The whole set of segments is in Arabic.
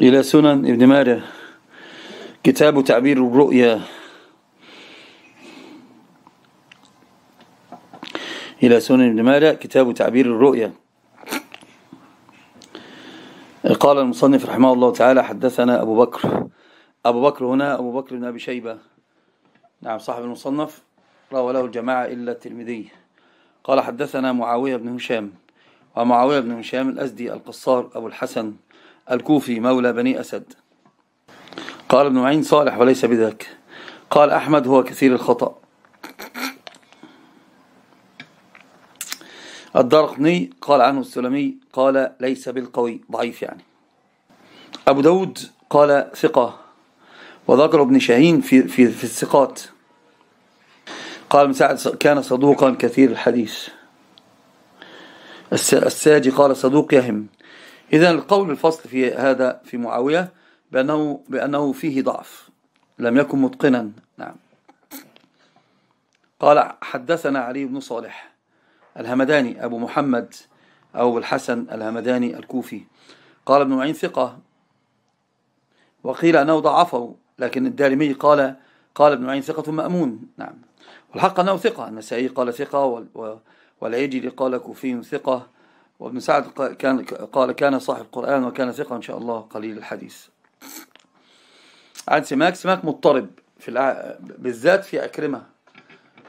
إلى سنن ابن ماجه كتاب تعبير الرؤيا إلى سنن ابن ماجه كتاب تعبير الرؤيا قال المصنف رحمه الله تعالى حدثنا أبو بكر أبو بكر هنا أبو بكر بن أبي شيبة نعم صاحب المصنف روى له الجماعة إلا الترمذي قال حدثنا معاوية بن هشام ومعاوية بن هشام الأزدي القصار أبو الحسن الكوفي مولى بني أسد قال ابن معين صالح وليس بذاك قال أحمد هو كثير الخطأ الدرقني قال عنه السلمي قال ليس بالقوي ضعيف يعني أبو داود قال ثقة وذكر ابن شاهين في, في, في الثقات قال مساعد كان صدوقا كثير الحديث الساجي قال صدوق يهم إذا القول الفصل في هذا في معاوية بأنه, بأنه فيه ضعف لم يكن متقنا نعم قال حدثنا علي بن صالح الهمداني أبو محمد أو الحسن الهمداني الكوفي قال ابن معين ثقة وقيل أنه ضعفه لكن الدارمي قال قال ابن معين ثقة مأمون نعم والحق أنه ثقة النسائي قال ثقة والعجلي قال كوفي ثقة وابن سعد كان قال كان صاحب القرآن وكان ثقة إن شاء الله قليل الحديث عن سماك سماك مضطرب في بالذات في أكرمة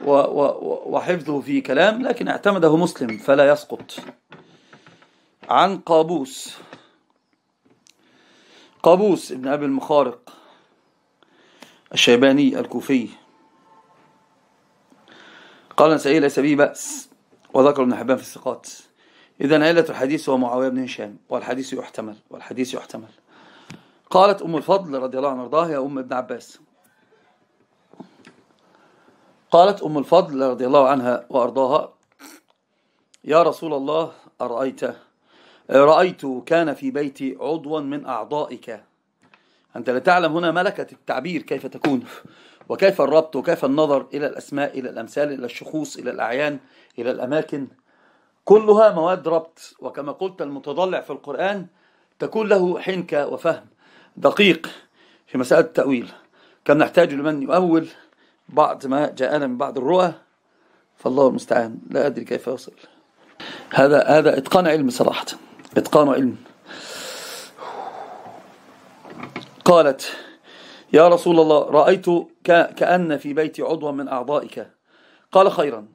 و... و... وحفظه في كلام لكن اعتمده مسلم فلا يسقط عن قابوس قابوس ابن أبي المخارق الشيباني الكوفي قال سعيد ليس به بأس وذكر ابن حبان في الثقات إذا علة الحديث هو معاوية بن هشام والحديث يحتمل والحديث يحتمل قالت أم الفضل رضي الله عنها وارضاها يا أم ابن عباس قالت أم الفضل رضي الله عنها وأرضاها يا رسول الله أرأيت رأيت كان في بيتي عضوا من أعضائك أنت لا تعلم هنا ملكة التعبير كيف تكون وكيف الربط وكيف النظر إلى الأسماء إلى الأمثال إلى الشخوص إلى الأعيان إلى الأماكن كلها مواد ربط وكما قلت المتضلع في القرآن تكون له حنكة وفهم دقيق في مسألة التأويل كم نحتاج لمن يؤول بعض ما جاءنا من بعض الرؤى فالله المستعان لا أدري كيف يصل هذا هذا إتقان علم صراحة إتقان علم قالت يا رسول الله رأيت كأن في بيتي عضوا من أعضائك قال خيرا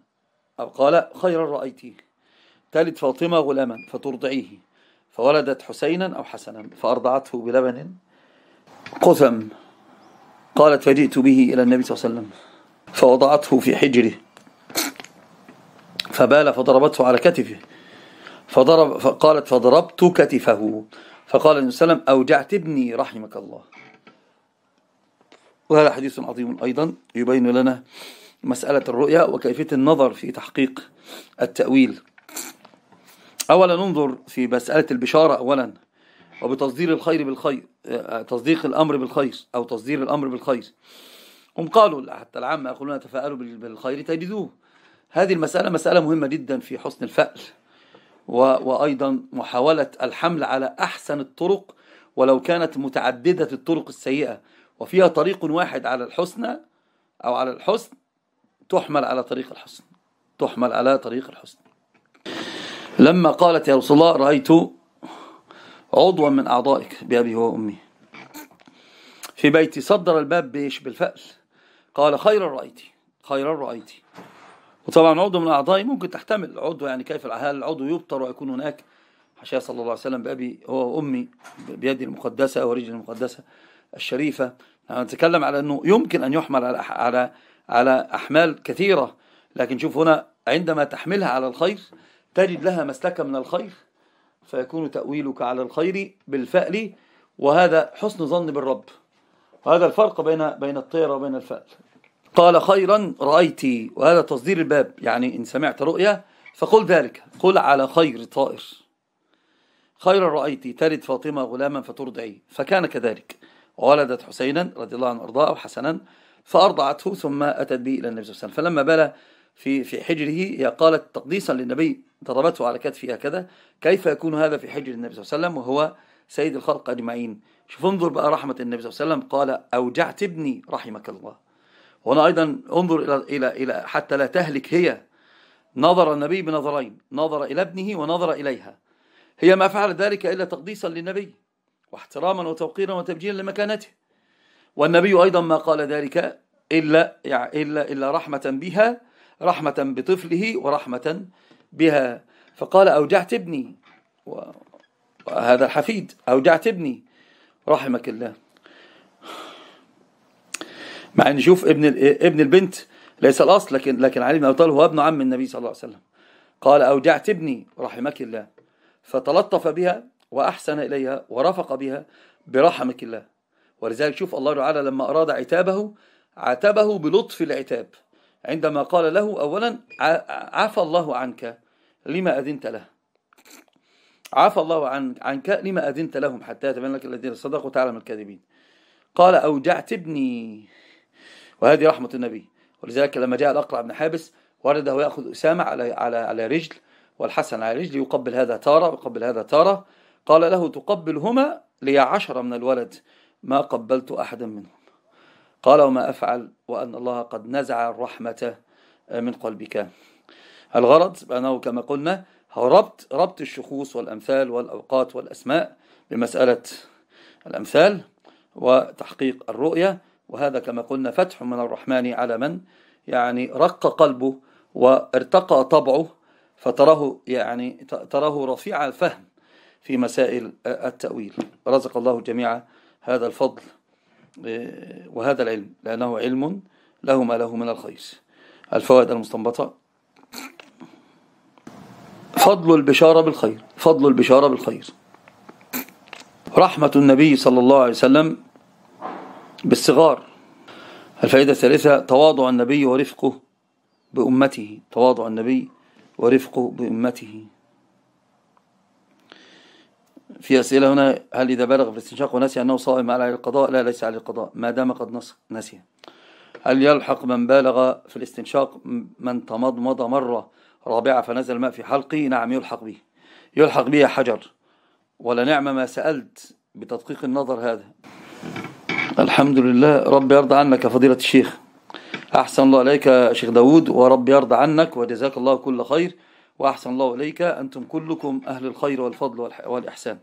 أو قال خيرا رأيتيه تلد فاطمة غلاما فترضعيه فولدت حسينا أو حسنا فأرضعته بلبن قثم قالت فجئت به إلى النبي صلى الله عليه وسلم فوضعته في حجره فبال فضربته على كتفه فضرب فقالت فضربت كتفه فقال النبي صلى الله عليه وسلم أوجعت ابني رحمك الله وهذا حديث عظيم أيضا يبين لنا مسألة الرؤيا وكيفية النظر في تحقيق التأويل أولا ننظر في مسألة البشارة أولا وبتصدير الخير بالخير آه، تصديق الأمر بالخير أو تصدير الأمر بالخير هم قالوا حتى العامة يقولون تفاءلوا بالخير تجدوه هذه المسألة مسألة مهمة جدا في حسن الفأل وأيضا محاولة الحمل على أحسن الطرق ولو كانت متعددة الطرق السيئة وفيها طريق واحد على الحسنى أو على الحسن تحمل على طريق الحسن تحمل على طريق الحسن لما قالت يا رسول الله رأيت عضوا من أعضائك بأبي وأمي في بيتي صدر الباب بإيش بالفأل قال خيرا رأيتي خيرا رأيتي وطبعا عضو من أعضائي ممكن تحتمل عضو يعني كيف هل العضو يبتر ويكون هناك حشاء صلى الله عليه وسلم بأبي هو وأمي بيدي المقدسة ورجلي المقدسة الشريفة نعم، نتكلم على أنه يمكن أن يحمل على على على أحمال كثيرة لكن شوف هنا عندما تحملها على الخير تجد لها مسلكا من الخير فيكون تأويلك على الخير بالفأل وهذا حسن ظن بالرب وهذا الفرق بين بين الطيرة وبين الفأل قال خيرا رأيتي وهذا تصدير الباب يعني إن سمعت رؤيا فقل ذلك قل على خير طائر خيرا رأيتي تلد فاطمة غلاما فترضعي فكان كذلك ولدت حسينا رضي الله عنه أرضاه حسنا فأرضعته ثم أتت به إلى النبي صلى الله عليه وسلم فلما بلى في في حجره هي قالت تقديسا للنبي ضربته على كتفها هكذا كيف يكون هذا في حجر النبي صلى الله عليه وسلم وهو سيد الخلق أجمعين شوف انظر بقى رحمة النبي صلى الله عليه وسلم قال أوجعت ابني رحمك الله هنا أيضا انظر إلى, إلى, إلى حتى لا تهلك هي نظر النبي بنظرين نظر إلى ابنه ونظر إليها هي ما فعل ذلك إلا تقديسا للنبي واحتراما وتوقيرا وتبجيلا لمكانته والنبي أيضا ما قال ذلك إلا, يعني إلا, إلا رحمة بها رحمة بطفله ورحمة بها فقال أوجعت ابني وهذا الحفيد أوجعت ابني رحمك الله مع ان شوف ابن ابن البنت ليس الاصل لكن لكن علي بن ابي طالب هو ابن عم النبي صلى الله عليه وسلم قال أوجعت ابني رحمك الله فتلطف بها واحسن اليها ورفق بها برحمك الله ولذلك شوف الله تعالى لما اراد عتابه عاتبه بلطف العتاب عندما قال له أولا عفى الله عنك لما أذنت له عفى الله عنك لما أذنت لهم حتى يتبين لك الذين صدقوا تعلم الكاذبين قال أوجعت ابني وهذه رحمة النبي ولذلك لما جاء الأقرع بن حابس ورده يأخذ أسامة على, على, على رجل والحسن على رجل يقبل هذا تارة ويقبل هذا تارة قال له تقبلهما لي عشرة من الولد ما قبلت أحدا منهم قال وما أفعل وأن الله قد نزع الرحمة من قلبك الغرض بأنه كما قلنا ربط, ربط الشخوص والأمثال والأوقات والأسماء بمسألة الأمثال وتحقيق الرؤية وهذا كما قلنا فتح من الرحمن على من يعني رق قلبه وارتقى طبعه فتراه يعني تراه رفيع الفهم في مسائل التأويل رزق الله جميعا هذا الفضل آه، وهذا العلم لأنه علم له ما له من الخير الفوائد المستنبطة فضل البشارة بالخير فضل البشارة بالخير رحمة النبي صلى الله عليه وسلم بالصغار الفائدة الثالثة تواضع النبي ورفقه بأمته تواضع النبي ورفقه بأمته في أسئلة هنا هل إذا بلغ في الاستنشاق ونسي أنه صائم على القضاء لا ليس عليه القضاء ما دام قد نسي هل يلحق من بالغ في الاستنشاق من تمضمض مرة رابعة فنزل الماء في حلقه نعم يلحق به يلحق به حجر ولا نعم ما سألت بتدقيق النظر هذا الحمد لله رب يرضى عنك يا فضيلة الشيخ أحسن الله عليك يا شيخ داود ورب يرضى عنك وجزاك الله كل خير وأحسن الله إليك أنتم كلكم أهل الخير والفضل والإحسان